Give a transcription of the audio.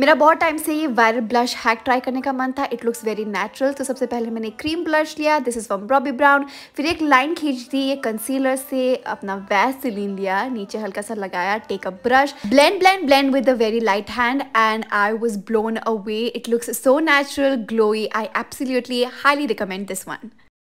मेरा बहुत टाइम से ये वायरल ब्लश हैक ट्राई करने का मन था इट लुक्स वेरी नेचुरल तो सबसे पहले मैंने क्रीम ब्लश लिया दिस इज़ फ्रॉम ब्रॉबी ब्राउन फिर एक लाइन खींच दी ये कंसीलर से अपना वैस लीन लिया नीचे हल्का सा लगाया take a brush blend blend blend with a very light hand and I was blown away it looks so natural glowy I absolutely highly recommend this one